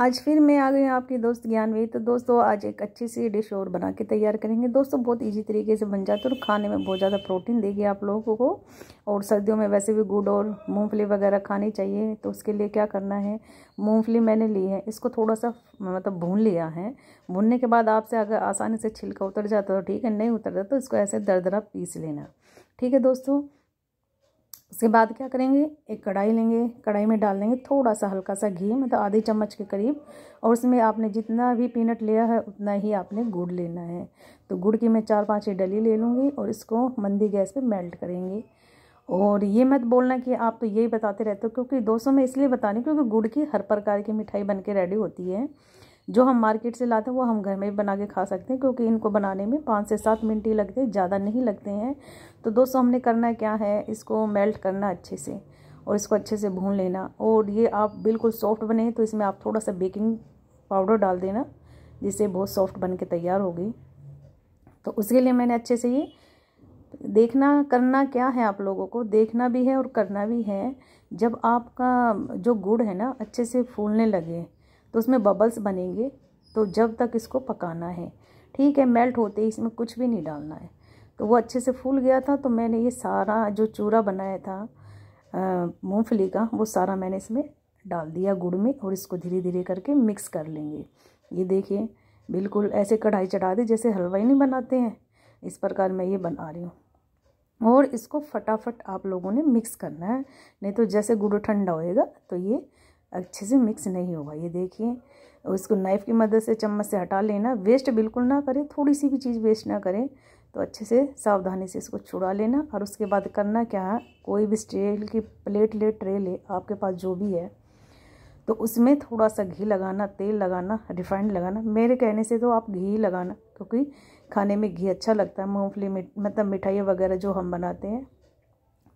आज फिर मैं आ गई हूँ आपकी दोस्त ज्ञानवी तो दोस्तों आज एक अच्छी सी डिश और बना के तैयार करेंगे दोस्तों बहुत इजी तरीके से बन जाता है और खाने में बहुत ज़्यादा प्रोटीन देगी आप लोगों को और सर्दियों में वैसे भी गुड़ और मूंगफली वगैरह खानी चाहिए तो उसके लिए क्या करना है मूंगफली मैंने ली है इसको थोड़ा सा मतलब भून लिया है भूनने के बाद आपसे अगर आसानी से छिलका उतर जाता तो ठीक है नहीं उतरता तो इसको ऐसे दरदरा पीस लेना ठीक है दोस्तों उसके बाद क्या करेंगे एक कढ़ाई लेंगे कढ़ाई में डाल देंगे थोड़ा सा हल्का सा घी मतलब आधे चम्मच के करीब और उसमें आपने जितना भी पीनट लिया है उतना ही आपने गुड़ लेना है तो गुड़ की मैं चार पाँच डली ले लूँगी और इसको मंदी गैस पे मेल्ट करेंगे और ये मत बोलना कि आप तो यही बताते रहते हो क्योंकि दोस्तों में इसलिए बता रही क्योंकि गुड़ की हर प्रकार की मिठाई बन के रेडी होती है जो हम मार्केट से लाते हैं वो हम घर में बना के खा सकते हैं क्योंकि इनको बनाने में पाँच से सात मिनट ही लगते हैं ज़्यादा नहीं लगते हैं तो दोस्तों हमने करना क्या है इसको मेल्ट करना अच्छे से और इसको अच्छे से भून लेना और ये आप बिल्कुल सॉफ्ट बने तो इसमें आप थोड़ा सा बेकिंग पाउडर डाल देना जिससे बहुत सॉफ्ट बन के तैयार होगी तो उसके लिए मैंने अच्छे से ये देखना करना क्या है आप लोगों को देखना भी है और करना भी है जब आपका जो गुड़ है ना अच्छे से फूलने लगे तो उसमें बबल्स बनेंगे तो जब तक इसको पकाना है ठीक है मेल्ट होते ही इसमें कुछ भी नहीं डालना है तो वो अच्छे से फूल गया था तो मैंने ये सारा जो चूरा बनाया था मूँगफली का वो सारा मैंने इसमें डाल दिया गुड़ में और इसको धीरे धीरे करके मिक्स कर लेंगे ये देखिए बिल्कुल ऐसे कढ़ाई चढ़ा दी जैसे हलवाई नहीं बनाते हैं इस प्रकार मैं ये बना रही हूँ और इसको फटाफट आप लोगों ने मिक्स करना है नहीं तो जैसे गुड़ ठंडा होएगा तो ये अच्छे से मिक्स नहीं होगा ये देखिए उसको नाइफ़ की मदद से चम्मच से हटा लेना वेस्ट बिल्कुल ना करें थोड़ी सी भी चीज़ वेस्ट ना करें तो अच्छे से सावधानी से इसको छुड़ा लेना और उसके बाद करना क्या है कोई भी स्टील की प्लेट ले ट्रे ले आपके पास जो भी है तो उसमें थोड़ा सा घी लगाना तेल लगाना रिफाइंड लगाना मेरे कहने से तो आप घी लगाना क्योंकि खाने में घी अच्छा लगता है मूँगफली मतलब मिठाई वगैरह जो हम बनाते हैं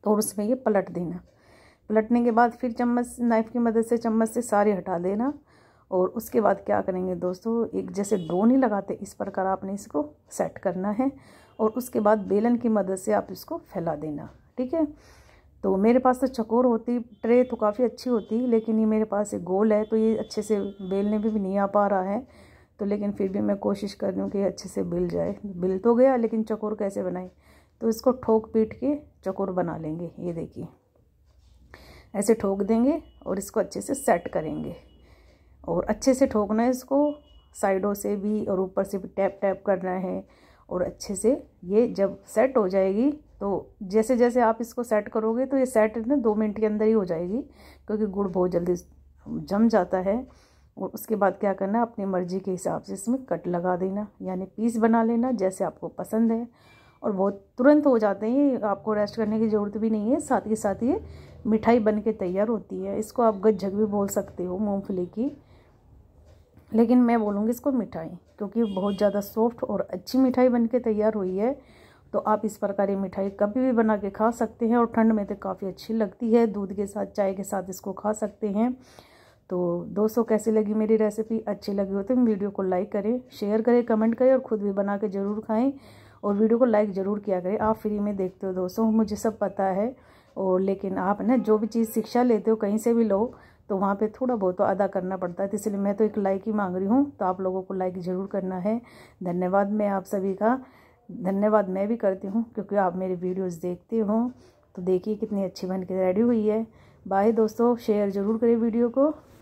तो उसमें ये पलट देना पलटने के बाद फिर चम्मच नाइफ़ की मदद से चम्मच से सारे हटा देना और उसके बाद क्या करेंगे दोस्तों एक जैसे डो नहीं लगाते इस प्रकार आपने इसको सेट करना है और उसके बाद बेलन की मदद से आप इसको फैला देना ठीक है तो मेरे पास तो चकोर होती ट्रे तो काफ़ी अच्छी होती लेकिन ये मेरे पास एक गोल है तो ये अच्छे से बेलने भी, भी नहीं आ पा रहा है तो लेकिन फिर भी मैं कोशिश कर रही हूँ कि अच्छे से बिल जाए बिल तो गया लेकिन चकोर कैसे बनाए तो इसको ठोक पीट के चकोर बना लेंगे ये देखिए ऐसे ठोक देंगे और इसको अच्छे से सेट करेंगे और अच्छे से ठोकना है इसको साइडों से भी और ऊपर से भी टैप टैप करना है और अच्छे से ये जब सेट हो जाएगी तो जैसे जैसे आप इसको सेट करोगे तो ये सेट ना दो मिनट के अंदर ही हो जाएगी क्योंकि गुड़ बहुत जल्दी जम जाता है और उसके बाद क्या करना अपनी मर्ज़ी के हिसाब से इसमें कट लगा देना यानी पीस बना लेना जैसे आपको पसंद है और बहुत तुरंत हो जाते हैं आपको रेस्ट करने की ज़रूरत भी नहीं है साथ ही साथ ये मिठाई बन के तैयार होती है इसको आप गज्जक भी बोल सकते हो मूँगफली की लेकिन मैं बोलूँगी इसको मिठाई क्योंकि बहुत ज़्यादा सॉफ्ट और अच्छी मिठाई बन के तैयार हुई है तो आप इस प्रकार की मिठाई कभी भी बना के खा सकते हैं और ठंड में तो काफ़ी अच्छी लगती है दूध के साथ चाय के साथ इसको खा सकते हैं तो दोस्तों कैसी लगी मेरी रेसिपी अच्छी लगी हो तो वीडियो को लाइक करें शेयर करें कमेंट करें और ख़ुद भी बना के ज़रूर खाएँ और वीडियो को लाइक ज़रूर किया करें आप फ्री में देखते हो दोस्तों मुझे सब पता है और लेकिन आप ना जो भी चीज़ शिक्षा लेते हो कहीं से भी लो तो वहाँ पे थोड़ा बहुत तो अदा करना पड़ता है तो इसलिए मैं तो एक लाइक ही मांग रही हूँ तो आप लोगों को लाइक ज़रूर करना है धन्यवाद मैं आप सभी का धन्यवाद मैं भी करती हूँ क्योंकि आप मेरी वीडियोस देखते हो तो देखिए कितनी अच्छी बन के रेडी हुई है बाय दोस्तों शेयर ज़रूर करें वीडियो को